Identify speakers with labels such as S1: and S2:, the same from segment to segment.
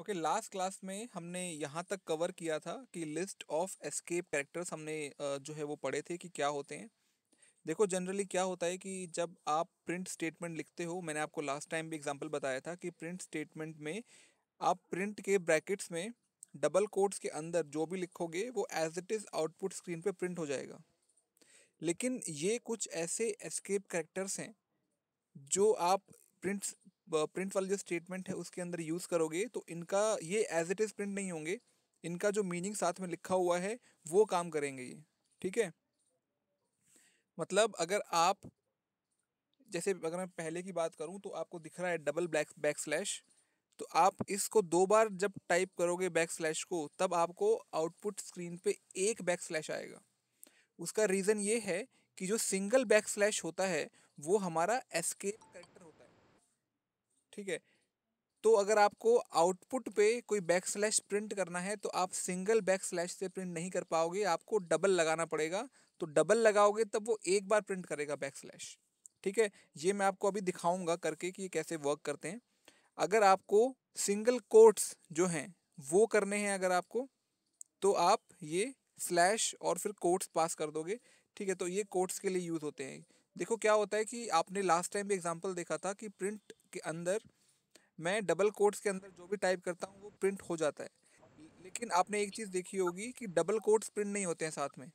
S1: Okay last class में हमने यहाँ तक कवर किया था कि लिस्ट ऑफ एस्केप कैरेक्टर्स हमने जो है वो पढ़े थे कि क्या होते हैं देखो जनरली क्या होता है कि जब आप प्रिंट स्टेटमेंट लिखते हो मैंने आपको लास्ट टाइम भी एग्जांपल बताया था कि प्रिंट स्टेटमेंट में आप प्रिंट के ब्रैकेट्स में डबल कोट्स के अंदर जो भी लिखोगे वो as it is output screen पे प्रिंट हो जाएगा लेकिन ये कुछ ऐसे एस्केप करेक्टर्स हैं जो आप प्रिंट प्रिंट वाला जो स्टेटमेंट है उसके अंदर यूज़ करोगे तो इनका ये एज इट इज़ प्रिंट नहीं होंगे इनका जो मीनिंग साथ में लिखा हुआ है वो काम करेंगे ये ठीक है मतलब अगर आप जैसे अगर मैं पहले की बात करूँ तो आपको दिख रहा है डबल ब्लैक बैक स्लैश तो आप इसको दो बार जब टाइप करोगे बैक स्लैश को तब आपको आउटपुट स्क्रीन पे एक बैक स्लैश आएगा उसका रीज़न ये है कि जो सिंगल बैक स्लैश होता है वो हमारा एस्केप कर ठीक है तो अगर आपको आउटपुट पे कोई बैक स्लैश प्रिंट करना है तो आप सिंगल बैक स्लैश से प्रिंट नहीं कर पाओगे आपको डबल लगाना पड़ेगा तो डबल लगाओगे तब वो एक बार प्रिंट करेगा बैक स्लैश ठीक है ये मैं आपको अभी दिखाऊंगा करके कि ये कैसे वर्क करते हैं अगर आपको सिंगल कोट्स जो हैं वो करने हैं अगर आपको तो आप ये स्लैश और फिर कोट्स पास कर दोगे ठीक है तो ये कोट्स के लिए यूज़ होते हैं देखो क्या होता है कि आपने लास्ट टाइम भी एग्जाम्पल देखा था कि प्रिंट के अंदर मैं डबल कोट्स के अंदर जो भी टाइप करता हूँ वो प्रिंट हो जाता है लेकिन आपने एक चीज़ देखी होगी कि डबल कोट्स प्रिंट नहीं होते हैं साथ में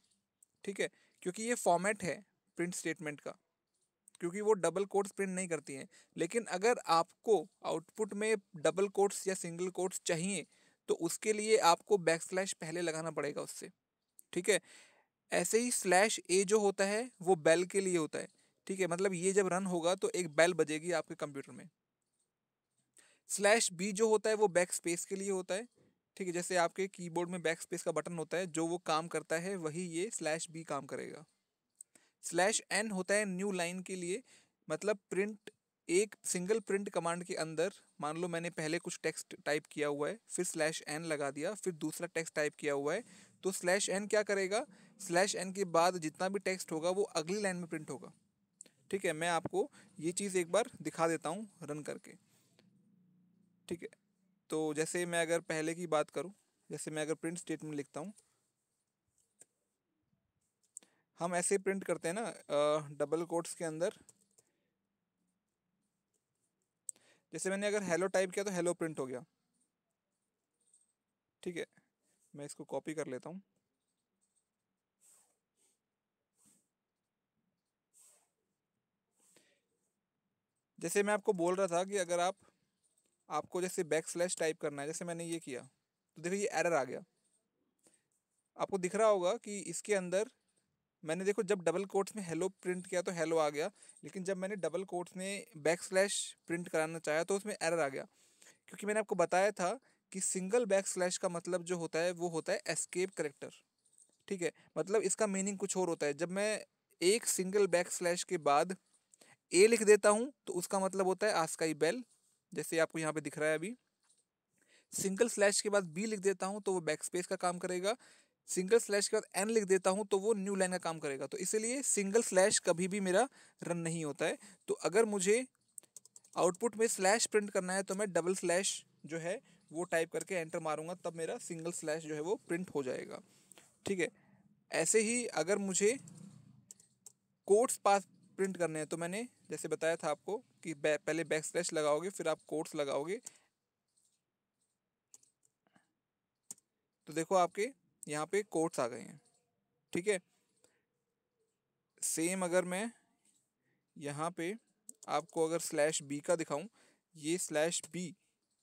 S1: ठीक है क्योंकि ये फॉर्मेट है प्रिंट स्टेटमेंट का क्योंकि वो डबल कोट्स प्रिंट नहीं करती हैं लेकिन अगर आपको आउटपुट में डबल कोट्स या सिंगल कोट्स चाहिए तो उसके लिए आपको बैक स्लैश पहले लगाना पड़ेगा उससे ठीक है ऐसे ही स्लैश ए जो होता है वो बेल के लिए होता है ठीक है मतलब ये जब रन होगा तो एक बेल बजेगी आपके कंप्यूटर में स्लैश बी जो होता है वो बैक स्पेस के लिए होता है ठीक है जैसे आपके कीबोर्ड में बैक स्पेस का बटन होता है जो वो काम करता है वही ये स्लैश बी काम करेगा स्लैश एन होता है न्यू लाइन के लिए मतलब प्रिंट एक सिंगल प्रिंट कमांड के अंदर मान लो मैंने पहले कुछ टेक्स्ट टाइप किया हुआ है फिर स्लैश एन लगा दिया फिर दूसरा टेक्स्ट टाइप किया हुआ है तो स्लैश एन क्या करेगा स्लैश एन के बाद जितना भी टेक्स्ट होगा वो अगली लाइन में प्रिंट होगा ठीक है मैं आपको ये चीज़ एक बार दिखा देता हूँ रन करके ठीक है तो जैसे मैं अगर पहले की बात करूँ जैसे मैं अगर प्रिंट स्टेटमेंट लिखता हूँ हम ऐसे प्रिंट करते हैं ना डबल कोट्स के अंदर जैसे मैंने अगर हेलो टाइप किया तो हेलो प्रिंट हो गया ठीक है मैं इसको कॉपी कर लेता हूँ जैसे मैं आपको बोल रहा था कि अगर आप आपको जैसे बैक स्लैश टाइप करना है जैसे मैंने ये किया तो देखो ये एरर आ गया आपको दिख रहा होगा कि इसके अंदर मैंने देखो जब डबल कोट्स में हेलो प्रिंट किया तो हेलो आ गया लेकिन जब मैंने डबल कोट्स में बैक स्लैश प्रिंट कराना चाहा तो उसमें एरर आ गया क्योंकि मैंने आपको बताया था कि सिंगल बैक स्लैश का मतलब जो होता है वो होता है एस्केप करेक्टर ठीक है मतलब इसका मीनिंग कुछ और होता है जब मैं एक सिंगल बैक स्लैश के बाद ए लिख देता हूँ तो उसका मतलब होता है आस्काई बेल जैसे आपको यहाँ पे दिख रहा है अभी सिंगल स्लैश के बाद बी लिख देता हूँ तो वो बैक स्पेस का काम करेगा सिंगल स्लैश के बाद एन लिख देता हूँ तो वो न्यू लाइन का काम करेगा तो इसीलिए सिंगल स्लैश कभी भी मेरा रन नहीं होता है तो अगर मुझे आउटपुट में स्लैश प्रिंट करना है तो मैं डबल स्लैश जो है वो टाइप करके एंटर मारूंगा तब मेरा सिंगल स्लैश जो है वो प्रिंट हो जाएगा ठीक है ऐसे ही अगर मुझे कोट्स पास प्रिंट करने हैं तो मैंने जैसे बताया था आपको कि पहले बैक स्लैश लगाओगे फिर आप कोट्स लगाओगे तो देखो आपके यहाँ पे कोट्स आ गए हैं ठीक है सेम अगर मैं यहाँ पे आपको अगर स्लैश बी का दिखाऊं ये स्लैश बी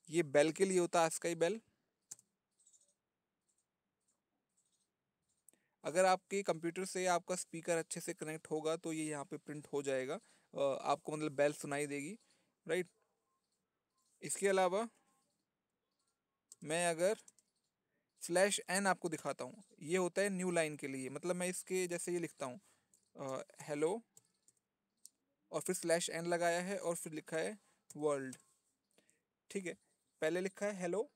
S1: ये बेल के लिए होता है ही बेल अगर आपके कंप्यूटर से आपका स्पीकर अच्छे से कनेक्ट होगा तो ये यहाँ पे प्रिंट हो जाएगा आपको मतलब बेल सुनाई देगी राइट इसके अलावा मैं अगर स्लैश एन आपको दिखाता हूँ ये होता है न्यू लाइन के लिए मतलब मैं इसके जैसे ये लिखता हूँ हेलो और फिर स्लैश एन लगाया है और फिर लिखा है वर्ल्ड ठीक है पहले लिखा है हेलो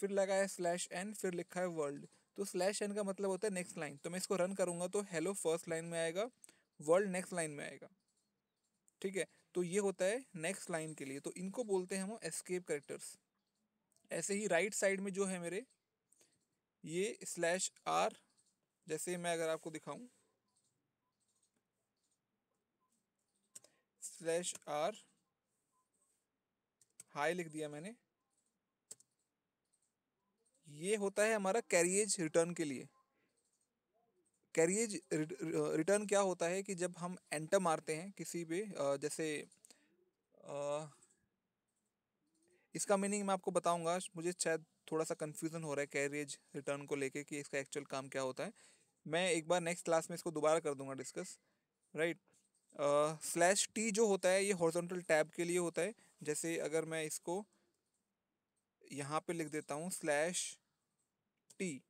S1: फिर लगाया है स्लैश एन फिर लिखा है वर्ल्ड तो स्लैश एन का मतलब होता है नेक्स्ट लाइन तो मैं इसको रन करूँगा तो हेलो फर्स्ट लाइन में आएगा वर्ल्ड नेक्स्ट लाइन में आएगा ठीक है तो ये होता है नेक्स्ट लाइन के लिए तो इनको बोलते हैं हम एस्केप करेक्टर्स ऐसे ही राइट साइड में जो है मेरे ये स्लैश आर जैसे मैं अगर आपको दिखाऊं स्लैश आर हाई लिख दिया मैंने ये होता है हमारा कैरियज रिटर्न के लिए कैरिएज रिटर्न क्या होता है कि जब हम एंटर मारते हैं किसी पे जैसे इसका मीनिंग मैं आपको बताऊंगा मुझे शायद थोड़ा सा कन्फ्यूज़न हो रहा है कैरिएज रिटर्न को लेके कि इसका एक्चुअल काम क्या होता है मैं एक बार नेक्स्ट क्लास में इसको दोबारा कर दूंगा डिस्कस राइट स्लैश टी जो होता है ये हॉर्जोंटल टैब के लिए होता है जैसे अगर मैं इसको यहाँ पे लिख देता हूँ स्लैश टी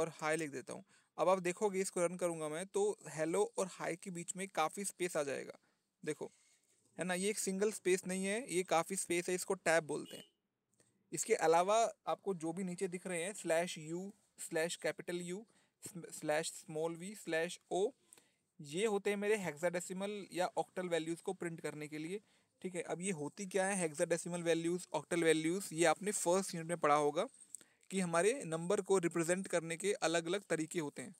S1: और हाई लिख देता हूँ अब आप देखोगे इसको रन करूँगा मैं तो हेलो और हाई के बीच में काफ़ी स्पेस आ जाएगा देखो है ना ये एक सिंगल स्पेस नहीं है ये काफ़ी स्पेस है इसको टैब बोलते हैं इसके अलावा आपको जो भी नीचे दिख रहे हैं slash U slash capital U slash small V slash O ये होते हैं मेरे हेक्साडेसिमल या ऑक्टल वैल्यूज़ को प्रिंट करने के लिए ठीक है अब ये होती क्या है हेक्साडेसिमल वैल्यूज़ ऑक्टल वैल्यूज़ ये आपने फर्स्ट यूनिट में पढ़ा होगा कि हमारे नंबर को रिप्रेजेंट करने के अलग अलग तरीके होते हैं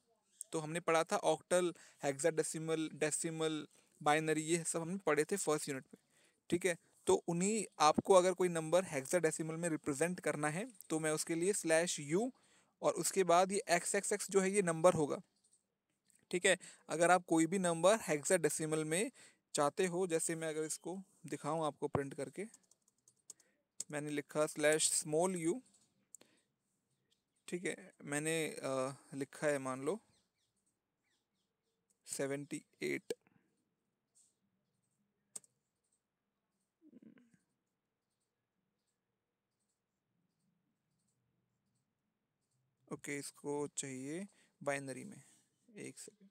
S1: तो हमने पढ़ा था ऑक्टल हेक्साडेसिमल डेसिमल बाइनरी ये सब हमने पढ़े थे फर्स्ट यूनिट में ठीक है तो उन्हीं आपको अगर कोई नंबर हेक्साडेसिमल में रिप्रेजेंट करना है तो मैं उसके लिए स्लैश यू और उसके बाद ये एक्स एक्स एक्स जो है ये नंबर होगा ठीक है अगर आप कोई भी नंबर हेक्साडेसिमल में चाहते हो जैसे मैं अगर इसको दिखाऊं आपको प्रिंट करके मैंने लिखा स्लैश स्मॉल यू ठीक है मैंने आ, लिखा है मान लो सेवेंटी एट ओके इसको चाहिए बाइनरी में एक सेकेंड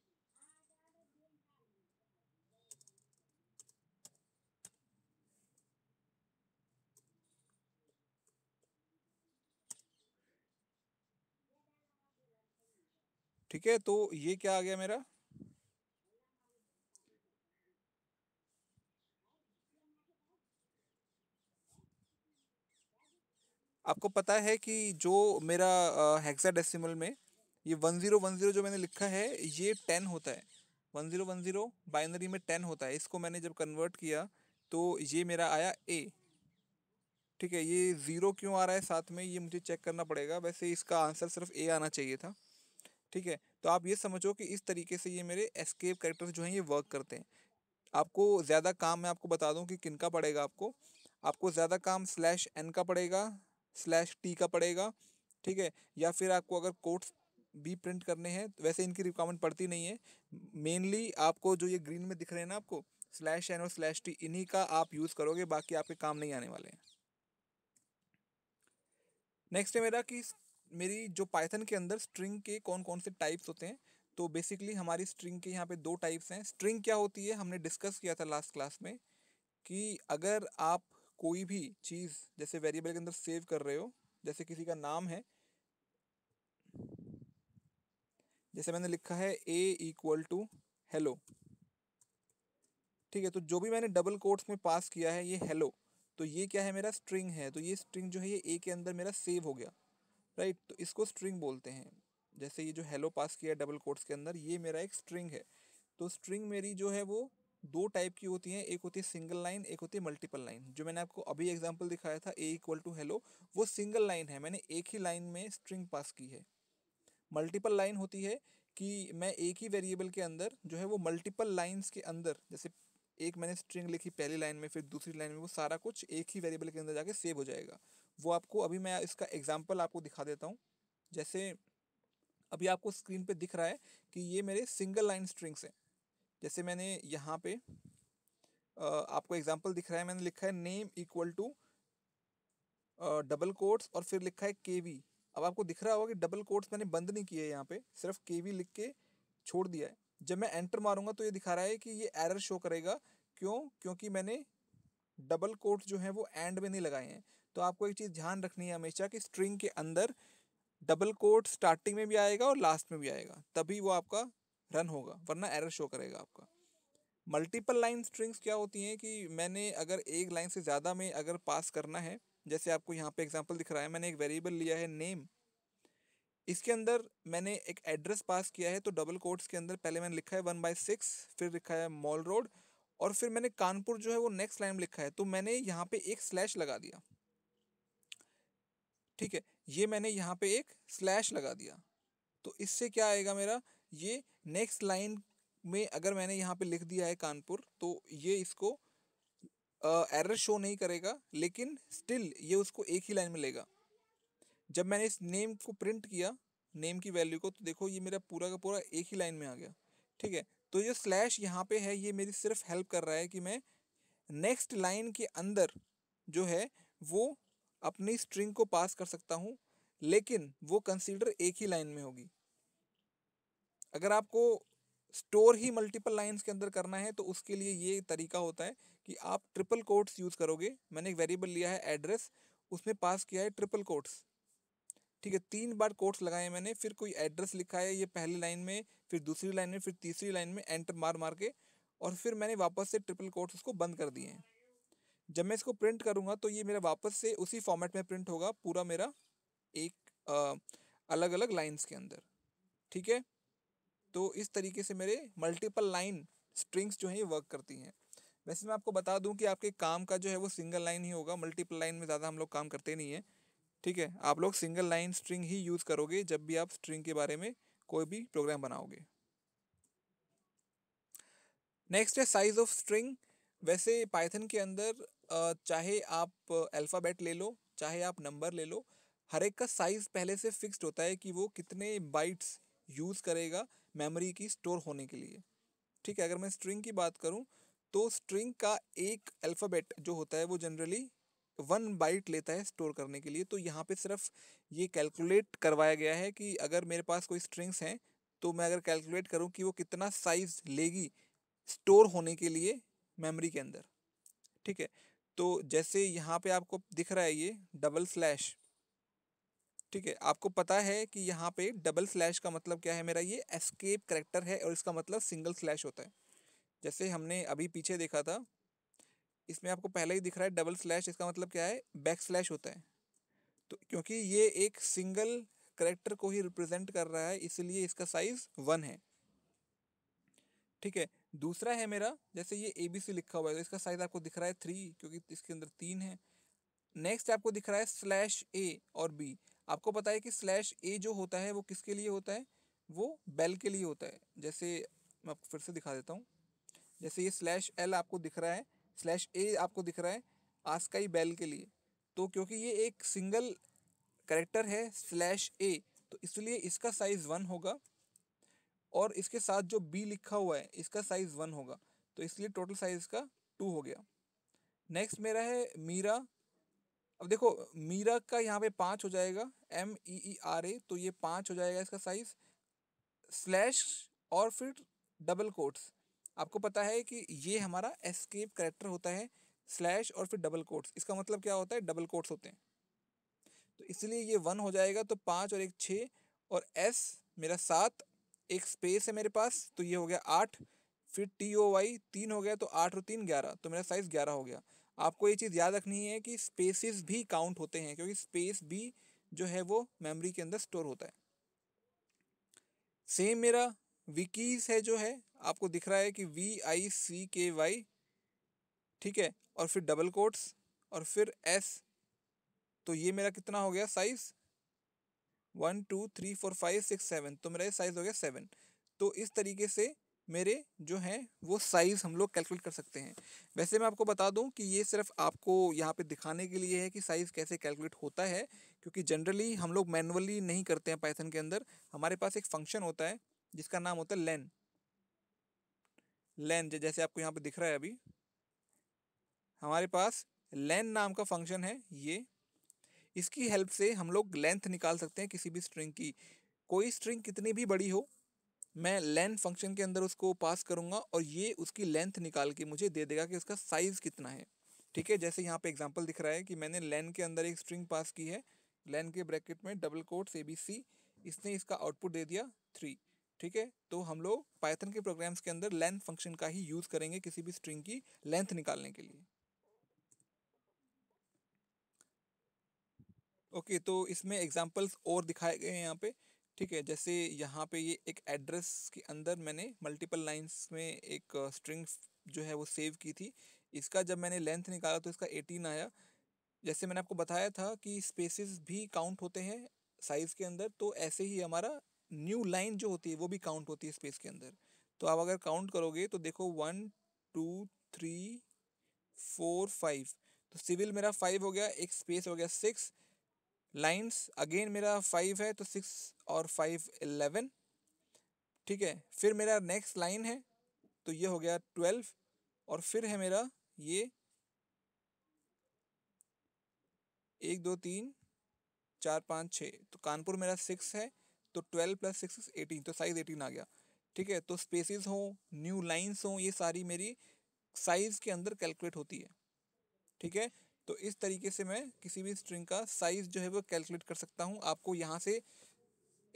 S1: ठीक है तो ये क्या आ गया मेरा आपको पता है कि जो मेरा हेक्साडेसिमल में ये वन ज़ीरो वन ज़ीरो जो मैंने लिखा है ये टेन होता है one zero one zero binary में टेन होता है इसको मैंने जब कन्वर्ट किया तो ये मेरा आया ए ठीक है ये ज़ीरो क्यों आ रहा है साथ में ये मुझे चेक करना पड़ेगा वैसे इसका आंसर सिर्फ ए आना चाहिए था ठीक है तो आप ये समझो कि इस तरीके से ये मेरे एस्केप करेक्टर्स जो हैं ये वर्क करते हैं आपको ज़्यादा काम मैं आपको बता दूँ कि किन का पड़ेगा आपको आपको ज़्यादा काम स्लैश एन का पड़ेगा स्लैश टी का पड़ेगा ठीक है या फिर आपको अगर कोट्स भी प्रिंट करने हैं तो वैसे इनकी रिक्वायरमेंट पड़ती नहीं है मेनली आपको जो ये ग्रीन में दिख रहे हैं ना आपको स्लैश एन और स्लैश टी इन्हीं का आप यूज़ करोगे बाकी आपके काम नहीं आने वाले हैं नेक्स्ट है मेरा कि मेरी जो पाइथन के अंदर स्ट्रिंग के कौन कौन से टाइप्स होते हैं तो बेसिकली हमारी स्ट्रिंग के यहाँ पे दो टाइप्स हैं स्ट्रिंग क्या होती है हमने डिस्कस किया था लास्ट क्लास में कि अगर आप कोई भी चीज़ जैसे वेरिएबल के अंदर सेव कर रहे हो जैसे किसी का नाम है जैसे मैंने लिखा है ए इक्वल टू हेलो ठीक है तो जो भी मैंने डबल कोट्स में पास किया है ये हेलो तो ये क्या है मेरा स्ट्रिंग है तो ये स्ट्रिंग जो है ये ए के अंदर मेरा सेव हो गया राइट तो इसको स्ट्रिंग बोलते हैं जैसे ये जो हेलो पास किया डबल कोट्स के अंदर ये मेरा एक स्ट्रिंग है तो स्ट्रिंग मेरी जो है वो दो टाइप की होती हैं एक होती है सिंगल लाइन एक होती है मल्टीपल लाइन जो मैंने आपको अभी एग्जांपल दिखाया था ए इक्वल टू हेलो वो सिंगल लाइन है मैंने एक ही लाइन में स्ट्रिंग पास की है मल्टीपल लाइन होती है कि मैं एक ही वेरिएबल के अंदर जो है वो मल्टीपल लाइन्स के अंदर जैसे एक मैंने स्ट्रिंग लिखी पहली लाइन में फिर दूसरी लाइन में वो सारा कुछ एक ही वेरिएबल के अंदर जाके सेव हो जाएगा वो आपको अभी मैं इसका एग्जाम्पल आपको दिखा देता हूँ जैसे अभी आपको स्क्रीन पे दिख रहा है कि ये मेरे सिंगल लाइन स्ट्रिंग्स हैं जैसे मैंने यहाँ पे आपको एग्जाम्पल दिख रहा है मैंने लिखा है name equal to double quotes और फिर लिखा है के वी अब आपको दिख रहा होगा कि डबल कोट्स मैंने बंद नहीं किए यहाँ पे सिर्फ के वी लिख के छोड़ दिया है जब मैं एंटर मारूंगा तो ये दिखा रहा है कि ये एरर शो करेगा क्यों क्योंकि मैंने डबल कोट्स जो हैं वो एंड में नहीं लगाए हैं तो आपको एक चीज़ ध्यान रखनी है हमेशा कि स्ट्रिंग के अंदर डबल कोट स्टार्टिंग में भी आएगा और लास्ट में भी आएगा तभी वो आपका रन होगा वरना एरर शो करेगा आपका मल्टीपल लाइन स्ट्रिंग्स क्या होती हैं कि मैंने अगर एक लाइन से ज़्यादा में अगर पास करना है जैसे आपको यहाँ पे एग्जांपल दिख रहा है मैंने एक वेरिएबल लिया है नेम इसके अंदर मैंने एक एड्रेस पास किया है तो डबल कोट्स के अंदर पहले मैंने लिखा है वन बाई सिक्स फिर लिखा है मॉल रोड और फिर मैंने कानपुर जो है वो नेक्स्ट लाइन में लिखा है तो मैंने यहाँ पे एक स्लैश लगा दिया ठीक है ये मैंने यहाँ पे एक स्लैश लगा दिया तो इससे क्या आएगा मेरा ये नेक्स्ट लाइन में अगर मैंने यहाँ पे लिख दिया है कानपुर तो ये इसको एरर शो नहीं करेगा लेकिन स्टिल ये उसको एक ही लाइन में लेगा जब मैंने इस नेम को प्रिंट किया नेम की वैल्यू को तो देखो ये मेरा पूरा का पूरा एक ही लाइन में आ गया ठीक है तो ये स्लैश यहाँ पे है ये मेरी सिर्फ हेल्प कर रहा है कि मैं नेक्स्ट लाइन के अंदर जो है वो अपनी स्ट्रिंग को पास कर सकता हूँ लेकिन वो कंसीडर एक ही लाइन में होगी अगर आपको स्टोर ही मल्टीपल लाइंस के अंदर करना है तो उसके लिए ये तरीका होता है कि आप ट्रिपल कोट्स यूज़ करोगे मैंने एक वेरिएबल लिया है एड्रेस उसमें पास किया है ट्रिपल कोट्स ठीक है तीन बार कोट्स लगाए मैंने फिर कोई एड्रेस लिखा है ये पहली लाइन में फिर दूसरी लाइन में फिर तीसरी लाइन में एंटर मार मार के और फिर मैंने वापस से ट्रिपल कोट्स उसको बंद कर दिए हैं जब मैं इसको प्रिंट करूँगा तो ये मेरा वापस से उसी फॉर्मेट में प्रिंट होगा पूरा मेरा एक आ, अलग अलग लाइन्स के अंदर ठीक है तो इस तरीके से मेरे मल्टीपल लाइन स्ट्रिंग्स जो हैं ये वर्क करती हैं वैसे मैं आपको बता दूं कि आपके काम का जो है वो सिंगल लाइन ही होगा मल्टीपल लाइन में ज़्यादा हम लोग काम करते नहीं हैं ठीक है आप लोग सिंगल लाइन स्ट्रिंग ही यूज़ करोगे जब भी आप स्ट्रिंग के बारे में कोई भी प्रोग्राम बनाओगे नेक्स्ट है साइज ऑफ स्ट्रिंग वैसे पाइथन के अंदर चाहे आप अल्फ़ाबेट ले लो चाहे आप नंबर ले लो हर एक का साइज़ पहले से फिक्स्ड होता है कि वो कितने बाइट्स यूज़ करेगा मेमोरी की स्टोर होने के लिए ठीक है अगर मैं स्ट्रिंग की बात करूँ तो स्ट्रिंग का एक अल्फ़ाबेट जो होता है वो जनरली वन बाइट लेता है स्टोर करने के लिए तो यहाँ पे सिर्फ ये कैलकुलेट करवाया गया है कि अगर मेरे पास कोई स्ट्रिंग्स हैं तो मैं अगर कैलकुलेट करूँ कि वो कितना साइज़ लेगी स्टोर होने के लिए मेमोरी के अंदर ठीक है तो जैसे यहाँ पे आपको दिख रहा है ये डबल स्लैश ठीक है आपको पता है कि यहाँ पे डबल स्लैश का मतलब क्या है मेरा ये एस्केप करेक्टर है और इसका मतलब सिंगल स्लैश होता है जैसे हमने अभी पीछे देखा था इसमें आपको पहले ही दिख रहा है डबल स्लैश इसका मतलब क्या है बैक स्लैश होता है तो क्योंकि ये एक सिंगल करेक्टर को ही रिप्रेजेंट कर रहा है इसलिए इसका साइज़ वन है ठीक है दूसरा है मेरा जैसे ये ए बी सी लिखा हुआ है तो इसका साइज आपको दिख रहा है थ्री क्योंकि इसके अंदर तीन है नेक्स्ट आपको दिख रहा है स्लैश ए और बी आपको पता है कि स्लैश ए जो होता है वो किसके लिए होता है वो बेल के लिए होता है जैसे मैं आपको फिर से दिखा देता हूँ जैसे ये स्लैश एल आपको दिख रहा है स्लैश ए आपको दिख रहा है आस्काई बेल के लिए तो क्योंकि ये एक सिंगल करेक्टर है स्लैश ए तो इसलिए इसका साइज़ वन होगा और इसके साथ जो बी लिखा हुआ है इसका साइज़ वन होगा तो इसलिए टोटल साइज़ का टू हो गया नेक्स्ट मेरा है मीरा अब देखो मीरा का यहाँ पे पाँच हो जाएगा M E E R A तो ये पाँच हो जाएगा इसका साइज़ स्लैश और फिर डबल कोट्स आपको पता है कि ये हमारा एस्केप करेक्टर होता है स्लैश और फिर डबल कोट्स इसका मतलब क्या होता है डबल कोट्स होते हैं तो इसलिए ये वन हो जाएगा तो पाँच और एक छः और एस मेरा सात एक स्पेस है मेरे पास तो ये हो गया आठ फिर टी ओ वाई तीन हो गया तो आठ और तीन ग्यारह तो मेरा साइज़ ग्यारह हो गया आपको ये चीज़ याद रखनी है कि स्पेसिस भी काउंट होते हैं क्योंकि स्पेस भी जो है वो मेमोरी के अंदर स्टोर होता है सेम मेरा विकीज़ है जो है आपको दिख रहा है कि वी आई सी के वाई ठीक है और फिर डबल कोट्स और फिर एस तो ये मेरा कितना हो गया size one two three four five six seven तो मेरा साइज़ हो गया सेवन तो इस तरीके से मेरे जो हैं वो साइज़ हम लोग कैलकुलेट कर सकते हैं वैसे मैं आपको बता दूं कि ये सिर्फ आपको यहाँ पे दिखाने के लिए है कि साइज़ कैसे कैलकुलेट होता है क्योंकि जनरली हम लोग मैनुअली नहीं करते हैं पाइथन के अंदर हमारे पास एक फंक्शन होता है जिसका नाम होता है लेन लेन जैसे आपको यहाँ पर दिख रहा है अभी हमारे पास लेन नाम का फंक्शन है ये इसकी हेल्प से हम लोग लेंथ निकाल सकते हैं किसी भी स्ट्रिंग की कोई स्ट्रिंग कितनी भी बड़ी हो मैं लेंथ फंक्शन के अंदर उसको पास करूँगा और ये उसकी लेंथ निकाल के मुझे दे देगा कि उसका साइज़ कितना है ठीक है जैसे यहाँ पे एग्जांपल दिख रहा है कि मैंने लेन के अंदर एक स्ट्रिंग पास की है लेन के ब्रैकेट में double quote A B C इसने इसका आउटपुट दे दिया थ्री ठीक है तो हम लोग पाइथन के प्रोग्राम्स के अंदर लेंथ फंक्शन का ही यूज़ करेंगे किसी भी स्ट्रिंग की लेंथ निकालने के लिए ओके तो इसमें एग्जाम्पल्स और दिखाए गए हैं यहाँ पे ठीक है जैसे यहाँ पे ये एक एड्रेस के अंदर मैंने मल्टीपल लाइंस में एक स्ट्रिंग जो है वो सेव की थी इसका जब मैंने लेंथ निकाला तो इसका एटीन आया जैसे मैंने आपको बताया था कि स्पेसिस भी काउंट होते हैं साइज़ के अंदर तो ऐसे ही हमारा न्यू लाइन जो होती है वो भी काउंट होती है स्पेस के अंदर तो आप अगर काउंट करोगे तो देखो one two three four five तो सिविल मेरा फाइव हो गया एक स्पेस हो गया सिक्स लाइन्स अगेन मेरा फाइव है तो सिक्स और फाइव एलेवन ठीक है फिर मेरा नेक्स्ट लाइन है तो ये हो गया ट्वेल्व और फिर है मेरा ये एक दो तीन चार पाँच छः तो कानपुर मेरा सिक्स है तो ट्वेल्व प्लस सिक्स एटीन तो साइज़ एटीन आ गया ठीक है तो स्पेसिस हो न्यू लाइन्स हो ये सारी मेरी साइज़ के अंदर कैलकुलेट होती है ठीक है तो इस तरीके से मैं किसी भी स्ट्रिंग का साइज़ जो है वो कैलकुलेट कर सकता हूँ आपको यहाँ से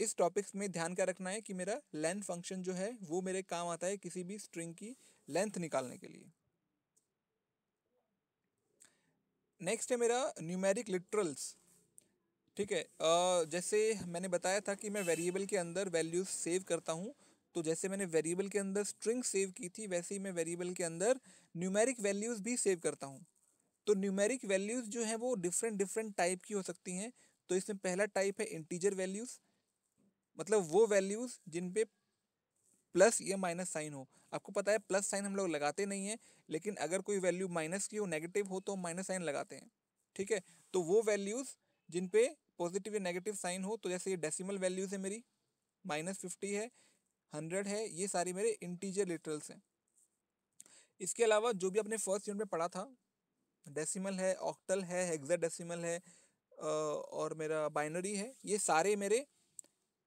S1: इस टॉपिक्स में ध्यान क्या रखना है कि मेरा लेंथ फंक्शन जो है वो मेरे काम आता है किसी भी स्ट्रिंग की लेंथ निकालने के लिए नेक्स्ट है मेरा न्यूमेरिक लिटरल्स ठीक है जैसे मैंने बताया था कि मैं वेरिएबल के अंदर वैल्यूज सेव करता हूँ तो जैसे मैंने वेरिएबल के अंदर स्ट्रिंग सेव की थी वैसे ही मैं वेरिएबल के अंदर न्यूमेरिक वैल्यूज़ भी सेव करता हूँ तो न्यूमेरिक वैल्यूज़ जो हैं वो डिफरेंट डिफरेंट टाइप की हो सकती हैं तो इसमें पहला टाइप है इंटीजर वैल्यूज़ मतलब वो वैल्यूज़ जिन पे प्लस या माइनस साइन हो आपको पता है प्लस साइन हम लोग लगाते नहीं हैं लेकिन अगर कोई वैल्यू माइनस की हो नेगेटिव हो तो हम माइनस साइन लगाते हैं ठीक है तो वो वैल्यूज़ जिन पे पॉजिटिव या नेगेटिव साइन हो तो जैसे ये डेसिमल वैल्यूज़ है मेरी माइनस फिफ्टी है हंड्रेड है ये सारी मेरे इंटीजर लिटरल्स हैं इसके अलावा जो भी आपने फर्स्ट यूनिट में पढ़ा था डेसिमल है ऑक्टल है हेक्साडेसिमल है और मेरा बाइनरी है ये सारे मेरे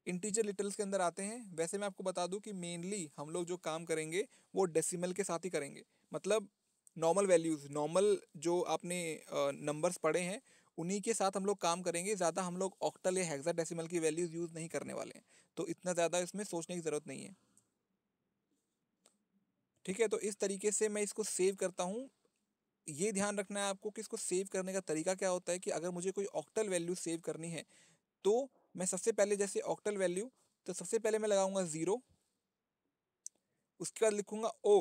S1: इंटीजर लिटल्स के अंदर आते हैं वैसे मैं आपको बता दूं कि मेनली हम लोग जो काम करेंगे वो डेसिमल के साथ ही करेंगे मतलब नॉर्मल वैल्यूज़ नॉर्मल जो आपने नंबर्स पढ़े हैं उन्हीं के साथ हम लोग काम करेंगे ज़्यादा हम लोग ऑक्टल या हेक्सा डेसिमल की वैल्यूज़ यूज़ नहीं करने वाले हैं तो इतना ज़्यादा इसमें सोचने की ज़रूरत नहीं है ठीक है तो इस तरीके से मैं इसको सेव करता हूँ ये ध्यान रखना है आपको कि इसको सेव करने का तरीका क्या होता है कि अगर मुझे कोई ऑक्टल वैल्यू सेव करनी है तो मैं सबसे पहले जैसे ऑक्टल वैल्यू तो सबसे पहले मैं लगाऊंगा ज़ीरो उसके बाद लिखूंगा ओ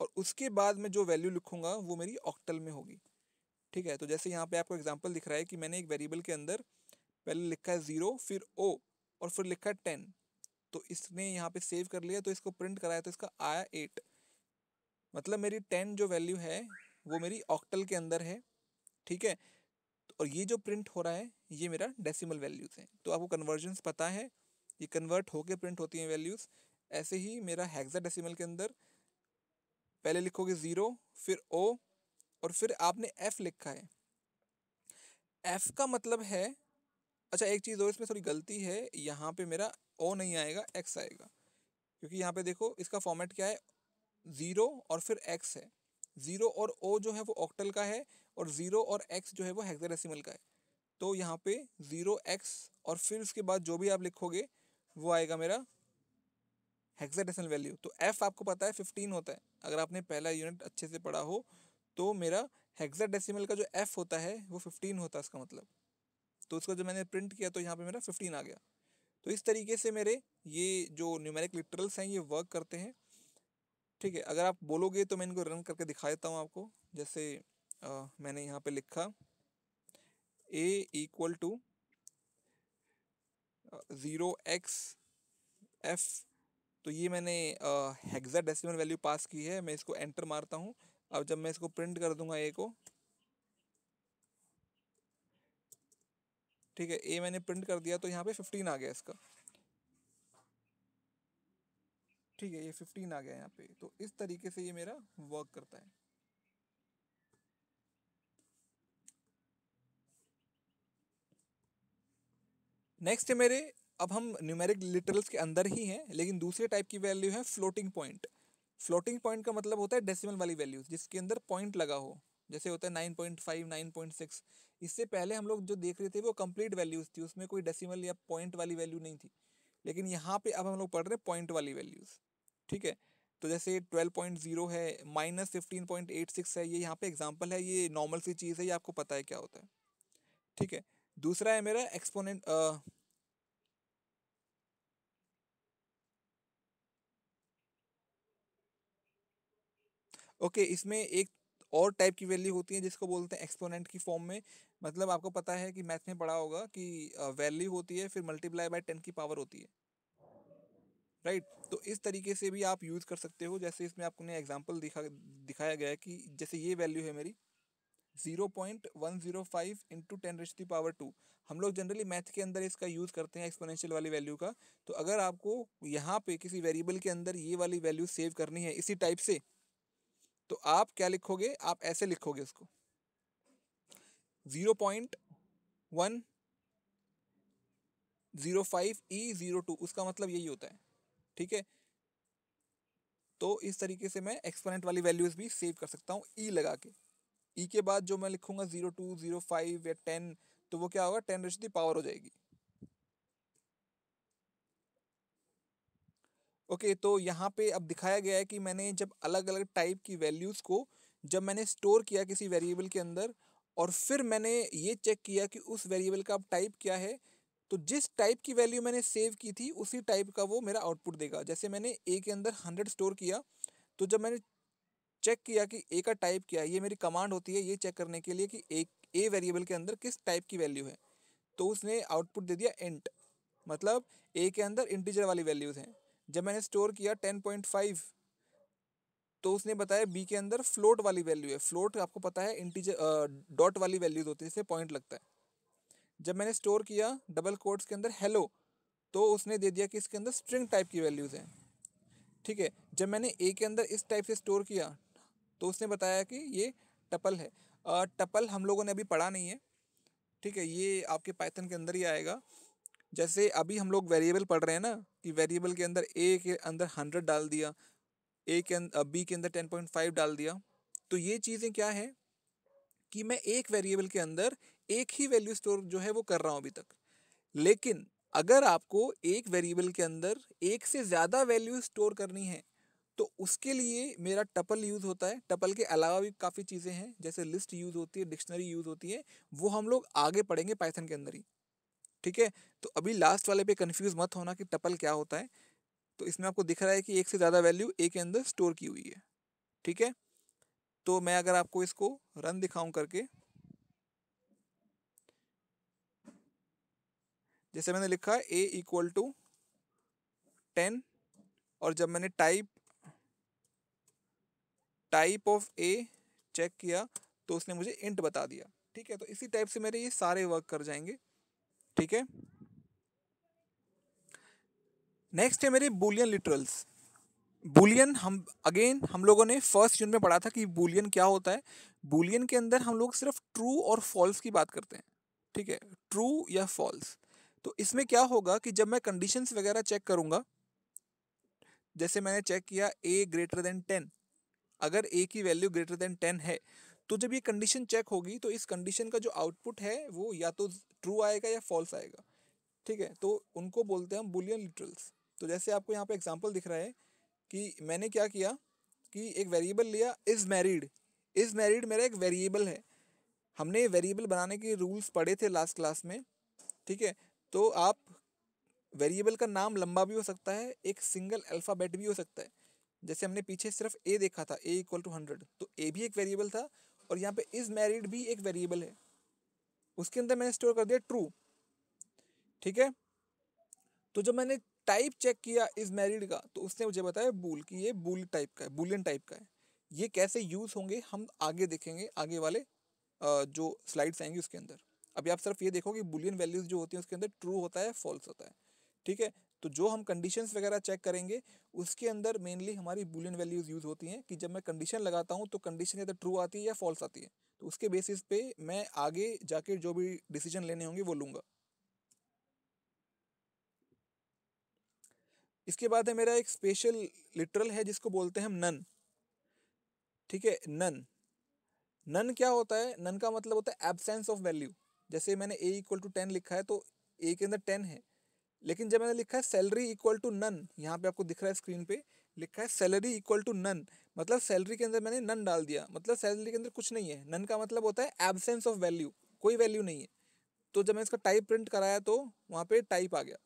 S1: और उसके बाद मैं जो वैल्यू लिखूंगा वो मेरी ऑक्टल में होगी ठीक है तो जैसे यहाँ पे आपको एग्जांपल दिख रहा है कि मैंने एक वेरिएबल के अंदर पहले लिखा है ज़ीरो फिर ओ और फिर लिखा है टेन तो इसने यहाँ पे सेव कर लिया तो इसको प्रिंट कराया तो इसका आया एट मतलब मेरी टेन जो वैल्यू है वो मेरी ऑक्टल के अंदर है ठीक है और ये जो प्रिंट हो रहा है ये मेरा डेसिमल वैल्यूज़ है तो आपको कन्वर्जेंस पता है ये कन्वर्ट होके प्रिंट होती हैं वैल्यूज़ ऐसे ही मेरा हैगजा डेसीमल के अंदर पहले लिखोगे ज़ीरो फिर ओ और फिर आपने एफ़ लिखा है एफ़ का मतलब है अच्छा एक चीज़ और इसमें थोड़ी गलती है यहाँ पे मेरा ओ नहीं आएगा एक्स आएगा क्योंकि यहाँ पे देखो इसका फॉर्मेट क्या है ज़ीरो और फिर एक्स है ज़ीरो और ओ जो है वो ऑक्टल का है और ज़ीरो और एक्स जो है वो हेक्सरेसिमल का है तो यहाँ पे ज़ीरो एक्स और फिर उसके बाद जो भी आप लिखोगे वो आएगा मेरा हेक्सरेसिमल वैल्यू तो एफ़ आपको पता है फिफ्टीन होता है अगर आपने पहला यूनिट अच्छे से पढ़ा हो तो मेरा डेसीमल का जो एफ़ होता है वो फिफ्टीन होता है इसका मतलब तो उसका जो मैंने प्रिंट किया तो यहाँ पर मेरा फिफ्टीन आ गया तो इस तरीके से मेरे ये जो न्यूमेरिक लिटरल्स हैं ये वर्क करते हैं ठीक है अगर आप बोलोगे तो मैं इनको रन करके दिखा देता हूँ आपको जैसे आ, मैंने यहाँ पे लिखा A equal to zero X F तो ये मैंने हेक्सा डेसिमल वैल्यू पास की है मैं इसको एंटर मारता हूँ अब जब मैं इसको प्रिंट कर दूंगा ए को ठीक है ए मैंने प्रिंट कर दिया तो यहाँ पे फिफ्टीन आ गया इसका ठीक है ये फिफ्टीन आ गया यहाँ पे तो इस तरीके से ये मेरा वर्क करता है नेक्स्ट है मेरे अब हम न्यूमेरिक लिटरल्स के अंदर ही हैं लेकिन दूसरे टाइप की वैल्यू है फ्लोटिंग पॉइंट फ्लोटिंग पॉइंट का मतलब होता है डेसिमल वाली वैल्यूज जिसके अंदर पॉइंट लगा हो जैसे होता है nine point five nine point six इससे पहले हम लोग जो देख रहे थे वो कंप्लीट वैल्यूज़ थी उसमें कोई डेसिमल या पॉइंट वाली वैल्यू नहीं थी लेकिन यहाँ पे अब हम लोग पढ़ रहे हैं पॉइंट वाली वैल्यूज़ ठीक है तो जैसे ट्वेल्व पॉइंट जीरो है minus fifteen point eight six है ये यहाँ पे एग्जाम्पल है ये नॉर्मल सी चीज़ है ये आपको पता है क्या होता है ठीक है दूसरा है मेरा एक्सपोनेंट ओके okay, इसमें एक और टाइप की वैल्यू होती है जिसको बोलते हैं एक्सपोनेंट की फॉर्म में मतलब आपको पता है कि मैथ में पढ़ा होगा कि वैल्यू होती है फिर मल्टीप्लाई बाय टेन की पावर होती है राइट तो इस तरीके से भी आप यूज़ कर सकते हो जैसे इसमें आपको एग्जाम्पल दिखा दिखाया गया है कि जैसे ये वैल्यू है मेरी zero point one zero five into ten raised the power two हम लोग जनरली मैथ के अंदर इसका यूज़ करते हैं एक्सपोनेंशियल वाली वैल्यू का तो अगर आपको यहाँ पे किसी वेरिएबल के अंदर ये वाली वैल्यू सेव करनी है इसी टाइप से तो आप क्या लिखोगे आप ऐसे लिखोगे उसको zero point one zero five E zero two उसका मतलब यही होता है ठीक है तो इस तरीके से मैं एक्सपोनेंट वाली वैल्यूज़ भी सेव कर सकता हूँ ई e लगा के ई e के बाद जो मैं लिखूंगा ज़ीरो टू ज़ीरो फाइव या टेन तो वो क्या होगा टेन रेश दी पावर हो जाएगी ओके okay, तो यहाँ पे अब दिखाया गया है कि मैंने जब अलग अलग टाइप की वैल्यूज़ को जब मैंने स्टोर किया किसी वेरिएबल के अंदर और फिर मैंने ये चेक किया कि उस वेरिएबल का अब टाइप क्या है तो जिस टाइप की वैल्यू मैंने सेव की थी उसी टाइप का वो मेरा आउटपुट देगा जैसे मैंने ए के अंदर हंड्रेड स्टोर किया तो जब मैंने चेक किया कि ए का टाइप क्या है ये मेरी कमांड होती है ये चेक करने के लिए कि ए ए वेरिएबल के अंदर किस टाइप की वैल्यू है तो उसने आउटपुट दे दिया इंट मतलब ए के अंदर इंटीजर वाली वैल्यूज़ हैं जब मैंने स्टोर किया टेन पॉइंट फाइव तो उसने बताया बी के अंदर फ्लोट वाली वैल्यू है फ्लोट आपको पता है इंटीजर डॉट वाली वैल्यूज होती है जिससे पॉइंट लगता है जब मैंने स्टोर किया डबल कोड्स के अंदर हेलो तो उसने दे दिया कि इसके अंदर स्ट्रिंग टाइप की वैल्यूज़ हैं ठीक है जब मैंने ए के अंदर इस टाइप से स्टोर किया तो उसने बताया कि ये टपल है टपल हम लोगों ने अभी पढ़ा नहीं है ठीक है ये आपके पाइथन के अंदर ही आएगा जैसे अभी हम लोग वेरिएबल पढ़ रहे हैं ना कि वेरिएबल के अंदर ए के अंदर हंड्रेड डाल दिया ए के अंदर बी के अंदर टेन पॉइंट फाइव डाल दिया तो ये चीज़ें क्या है कि मैं एक वेरिएबल के अंदर एक ही वैल्यू स्टोर जो है वो कर रहा हूँ अभी तक लेकिन अगर आपको एक वेरिएबल के अंदर एक से ज़्यादा वैल्यू स्टोर करनी है तो उसके लिए मेरा टपल यूज़ होता है टपल के अलावा भी काफ़ी चीज़ें हैं जैसे लिस्ट यूज़ होती है डिक्शनरी यूज़ होती है वो हम लोग आगे पढ़ेंगे पाइथन के अंदर ही ठीक है तो अभी लास्ट वाले पे कंफ्यूज मत होना कि टपल क्या होता है तो इसमें आपको दिख रहा है कि एक से ज़्यादा वैल्यू एक के अंदर स्टोर की हुई है ठीक है तो मैं अगर आपको इसको रन दिखाऊँ करके जैसे मैंने लिखा ए इक्वल टू टेन और जब मैंने type type of A check किया तो उसने मुझे इंट बता दिया ठीक है तो इसी टाइप से मेरे ये सारे वर्क कर जाएंगे ठीक है नेक्स्ट है मेरे बुलियन लिटरल्स बुलियन हम अगेन हम लोगों ने फर्स्ट यून में पढ़ा था कि बुलियन क्या होता है बुलियन के अंदर हम लोग सिर्फ ट्रू और फॉल्स की बात करते हैं ठीक है ट्रू या फॉल्स तो इसमें क्या होगा कि जब मैं कंडीशंस वगैरह चेक करूँगा जैसे मैंने चेक किया ए ग्रेटर देन टेन अगर ए की वैल्यू ग्रेटर देन टेन है तो जब ये कंडीशन चेक होगी तो इस कंडीशन का जो आउटपुट है वो या तो ट्रू आएगा या फॉल्स आएगा ठीक है तो उनको बोलते हैं हम बुलियन लिटरल्स तो जैसे आपको यहाँ पे एग्जांपल दिख रहा है कि मैंने क्या किया कि एक वेरिएबल लिया इज़ मैरिड इज़ मैरिड मेरा एक वेरिएबल है हमने वेरिएबल बनाने के रूल्स पढ़े थे लास्ट क्लास में ठीक है तो आप वेरिएबल का नाम लंबा भी हो सकता है एक सिंगल अल्फ़ाबेट भी हो सकता है जैसे हमने पीछे सिर्फ ए देखा था ए इक्वल टू हंड्रेड तो ए भी एक वेरिएबल था और यहाँ पे इज़ मैरिड भी एक वेरिएबल है उसके अंदर मैंने स्टोर कर दिया ट्रू ठीक है तो जब मैंने टाइप चेक किया इज़ मैरिड का तो उसने मुझे बताया बूल कि ये बूल टाइप का है बुलियन टाइप का है ये कैसे यूज़ होंगे हम आगे देखेंगे आगे वाले जो स्लाइड्स आएंगी उसके अंदर अभी आप सिर्फ ये देखो कि बुलियन वैल्यूज़ जो होती हैं उसके अंदर ट्रू होता है फॉल्स होता है ठीक है तो जो हम कंडीशंस वगैरह चेक करेंगे उसके अंदर मेनली हमारी बुलियन वैल्यूज़ यूज़ होती हैं कि जब मैं कंडीशन लगाता हूँ तो कंडीशन या तो ट्रू आती है या फॉल्स आती है तो उसके बेसिस पे मैं आगे जाके जो भी डिसीजन लेने होंगे वो लूंगा इसके बाद है मेरा एक स्पेशल लिटरल है जिसको बोलते हैं हम नन ठीक है नन नन क्या होता है नन का मतलब होता है एबसेंस ऑफ वैल्यू जैसे मैंने ए इक्वल टू टेन लिखा है तो ए के अंदर टेन है लेकिन जब मैंने लिखा है सैलरी इक्वल टू नन यहाँ पे आपको दिख रहा है स्क्रीन पे लिखा है सैलरी इक्वल टू नन मतलब सैलरी के अंदर मैंने नन डाल दिया मतलब सैलरी के अंदर कुछ नहीं है नन का मतलब होता है एबसेंस ऑफ वैल्यू कोई वैल्यू नहीं है तो जब मैं इसका टाइप प्रिंट कराया तो वहाँ पर टाइप आ गया